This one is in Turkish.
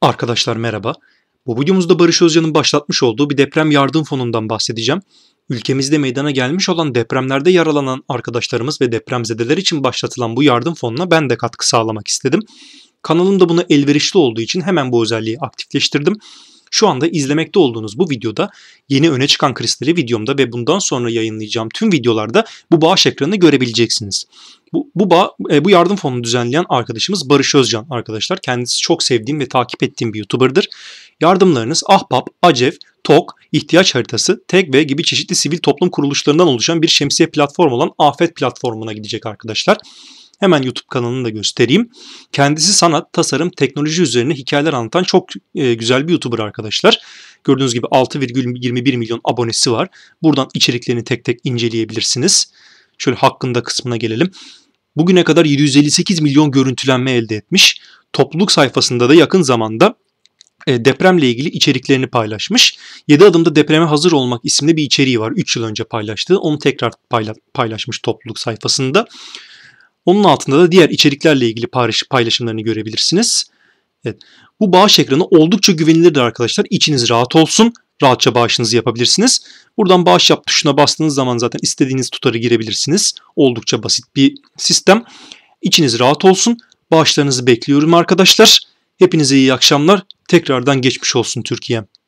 Arkadaşlar merhaba. Bu videomuzda Barış Özcan'ın başlatmış olduğu bir deprem yardım fonundan bahsedeceğim. Ülkemizde meydana gelmiş olan depremlerde yaralanan arkadaşlarımız ve depremzedeler için başlatılan bu yardım fonuna ben de katkı sağlamak istedim. Kanalım da buna elverişli olduğu için hemen bu özelliği aktifleştirdim. Şu anda izlemekte olduğunuz bu videoda yeni öne çıkan kristali videomda ve bundan sonra yayınlayacağım tüm videolarda bu bağış ekranını görebileceksiniz. Bu, bu, bağ, e, bu yardım fonunu düzenleyen arkadaşımız Barış Özcan arkadaşlar. Kendisi çok sevdiğim ve takip ettiğim bir YouTuber'dır. Yardımlarınız Ahbap, Acev, TOK, İhtiyaç Haritası, ve gibi çeşitli sivil toplum kuruluşlarından oluşan bir şemsiye platform olan AFET platformuna gidecek arkadaşlar. Hemen YouTube kanalını da göstereyim. Kendisi sanat, tasarım, teknoloji üzerine hikayeler anlatan çok e, güzel bir YouTuber arkadaşlar. Gördüğünüz gibi 6,21 milyon abonesi var. Buradan içeriklerini tek tek inceleyebilirsiniz. Şöyle hakkında kısmına gelelim. Bugüne kadar 758 milyon görüntülenme elde etmiş. Topluluk sayfasında da yakın zamanda e, depremle ilgili içeriklerini paylaşmış. 7 adımda depreme hazır olmak isimli bir içeriği var. 3 yıl önce paylaştığı. Onu tekrar paylaşmış topluluk sayfasında. Onun altında da diğer içeriklerle ilgili paylaşımlarını görebilirsiniz. Evet. Bu bağış ekranı oldukça güvenilirdir arkadaşlar. İçiniz rahat olsun. Rahatça bağışınızı yapabilirsiniz. Buradan bağış yap tuşuna bastığınız zaman zaten istediğiniz tutarı girebilirsiniz. Oldukça basit bir sistem. İçiniz rahat olsun. Bağışlarınızı bekliyorum arkadaşlar. Hepinize iyi akşamlar. Tekrardan geçmiş olsun Türkiye'm.